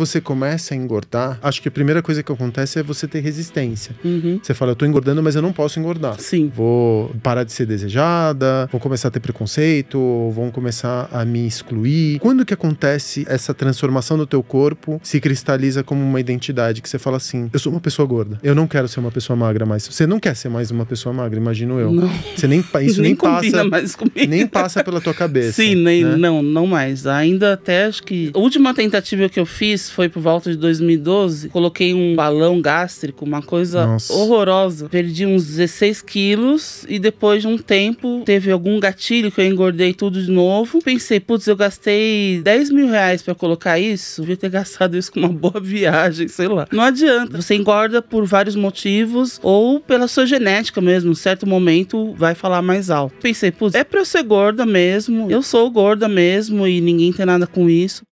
você começa a engordar, acho que a primeira coisa que acontece é você ter resistência. Uhum. Você fala, eu tô engordando, mas eu não posso engordar. Sim. Vou parar de ser desejada, vou começar a ter preconceito, vão começar a me excluir. Quando que acontece essa transformação do teu corpo se cristaliza como uma identidade que você fala assim, eu sou uma pessoa gorda, eu não quero ser uma pessoa magra mais. Você não quer ser mais uma pessoa magra, imagino eu. Não. Você nem isso nem, nem passa mais comigo. nem passa pela tua cabeça. Sim, nem, né? não, não mais. Ainda até acho que a última tentativa que eu fiz foi por volta de 2012. Coloquei um balão gástrico, uma coisa Nossa. horrorosa. Perdi uns 16 quilos e depois de um tempo teve algum gatilho que eu engordei tudo de novo. Pensei, putz, eu gastei 10 mil reais pra colocar isso. Devia ter gastado isso com uma boa viagem, sei lá. Não adianta. Você engorda por vários motivos ou pela sua genética mesmo. Em certo momento vai falar mais alto. Pensei, putz, é pra eu ser gorda mesmo. Eu sou gorda mesmo e ninguém tem nada com isso.